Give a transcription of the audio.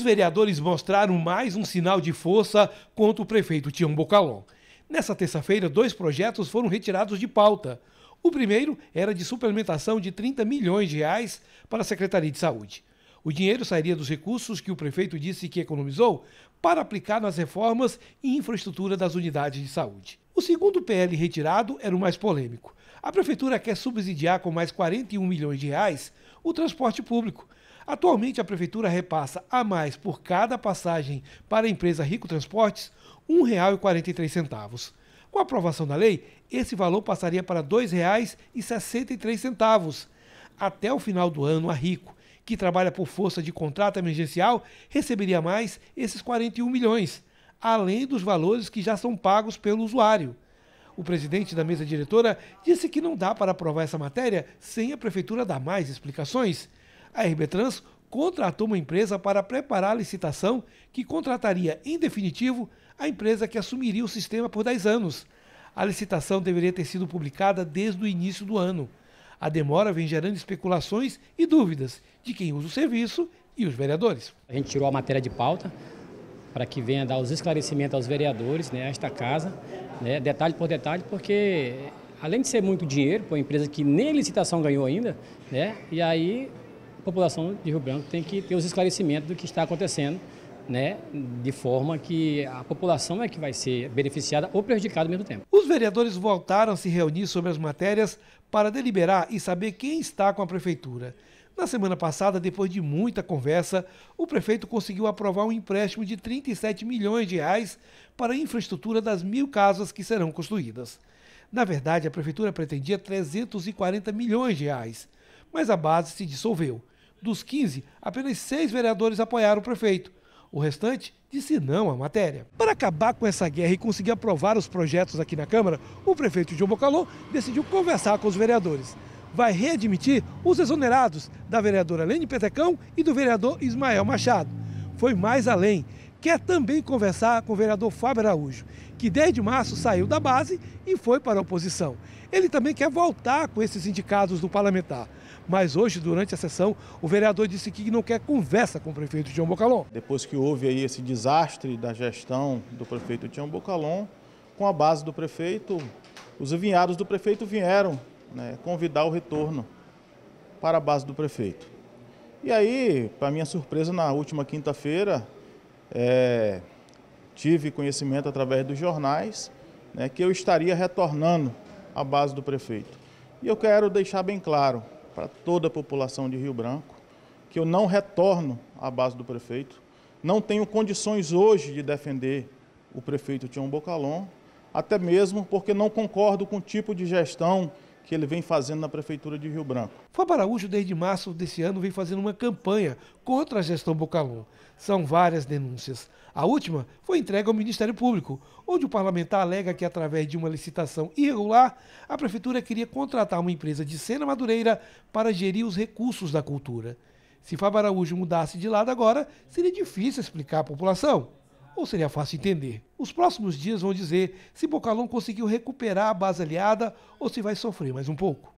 os vereadores mostraram mais um sinal de força contra o prefeito Tião Bocalon. Nessa terça-feira, dois projetos foram retirados de pauta. O primeiro era de suplementação de 30 milhões de reais para a Secretaria de Saúde. O dinheiro sairia dos recursos que o prefeito disse que economizou para aplicar nas reformas e infraestrutura das unidades de saúde. O segundo PL retirado era o mais polêmico. A prefeitura quer subsidiar com mais 41 milhões de reais o transporte público, Atualmente, a Prefeitura repassa a mais por cada passagem para a empresa Rico Transportes R$ 1,43. Com a aprovação da lei, esse valor passaria para R$ 2,63. Até o final do ano, a Rico, que trabalha por força de contrato emergencial, receberia mais esses 41 milhões, além dos valores que já são pagos pelo usuário. O presidente da mesa diretora disse que não dá para aprovar essa matéria sem a prefeitura dar mais explicações a RB Trans contratou uma empresa para preparar a licitação que contrataria, em definitivo, a empresa que assumiria o sistema por 10 anos. A licitação deveria ter sido publicada desde o início do ano. A demora vem gerando especulações e dúvidas de quem usa o serviço e os vereadores. A gente tirou a matéria de pauta para que venha dar os esclarecimentos aos vereadores, né, a esta casa, né, detalhe por detalhe, porque além de ser muito dinheiro para uma empresa que nem licitação ganhou ainda, né? E aí a população de Rio Branco tem que ter os esclarecimentos do que está acontecendo, né, de forma que a população é que vai ser beneficiada ou prejudicada ao mesmo tempo. Os vereadores voltaram a se reunir sobre as matérias para deliberar e saber quem está com a prefeitura. Na semana passada, depois de muita conversa, o prefeito conseguiu aprovar um empréstimo de 37 milhões de reais para a infraestrutura das mil casas que serão construídas. Na verdade, a prefeitura pretendia 340 milhões de reais, mas a base se dissolveu. Dos 15, apenas seis vereadores apoiaram o prefeito. O restante disse não à matéria. Para acabar com essa guerra e conseguir aprovar os projetos aqui na Câmara, o prefeito João Bocalô decidiu conversar com os vereadores. Vai readmitir os exonerados da vereadora Lene Petecão e do vereador Ismael Machado. Foi mais além quer também conversar com o vereador Fábio Araújo, que desde março saiu da base e foi para a oposição. Ele também quer voltar com esses indicados do parlamentar. Mas hoje, durante a sessão, o vereador disse que não quer conversa com o prefeito Tião Bocalon. Depois que houve aí esse desastre da gestão do prefeito Tião Bocalon, com a base do prefeito, os vinhados do prefeito vieram né, convidar o retorno para a base do prefeito. E aí, para minha surpresa, na última quinta-feira, é, tive conhecimento através dos jornais né, que eu estaria retornando à base do prefeito. E eu quero deixar bem claro para toda a população de Rio Branco que eu não retorno à base do prefeito, não tenho condições hoje de defender o prefeito Tião Bocalon, até mesmo porque não concordo com o tipo de gestão que ele vem fazendo na Prefeitura de Rio Branco. Fábio Araújo, desde março desse ano, vem fazendo uma campanha contra a gestão Bocalum. São várias denúncias. A última foi entregue ao Ministério Público, onde o parlamentar alega que, através de uma licitação irregular, a Prefeitura queria contratar uma empresa de cena madureira para gerir os recursos da cultura. Se Fábio Araújo mudasse de lado agora, seria difícil explicar à população ou seria fácil entender. Os próximos dias vão dizer se Bocalon conseguiu recuperar a base aliada ou se vai sofrer mais um pouco.